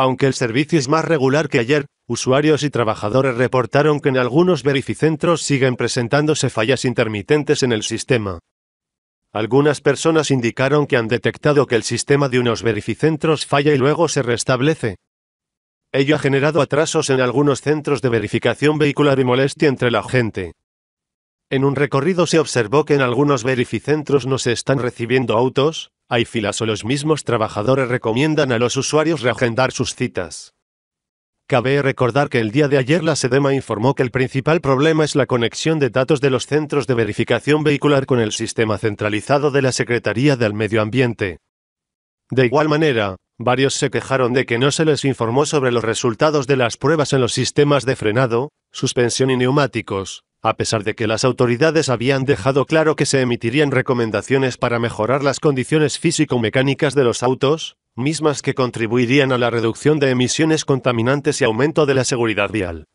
Aunque el servicio es más regular que ayer, usuarios y trabajadores reportaron que en algunos verificentros siguen presentándose fallas intermitentes en el sistema. Algunas personas indicaron que han detectado que el sistema de unos verificentros falla y luego se restablece. Ello ha generado atrasos en algunos centros de verificación vehicular y molestia entre la gente. En un recorrido se observó que en algunos verificentros no se están recibiendo autos, hay filas o los mismos trabajadores recomiendan a los usuarios reagendar sus citas. Cabe recordar que el día de ayer la SEDEMA informó que el principal problema es la conexión de datos de los centros de verificación vehicular con el sistema centralizado de la Secretaría del Medio Ambiente. De igual manera, varios se quejaron de que no se les informó sobre los resultados de las pruebas en los sistemas de frenado, suspensión y neumáticos, a pesar de que las autoridades habían dejado claro que se emitirían recomendaciones para mejorar las condiciones físico-mecánicas de los autos, mismas que contribuirían a la reducción de emisiones contaminantes y aumento de la seguridad vial.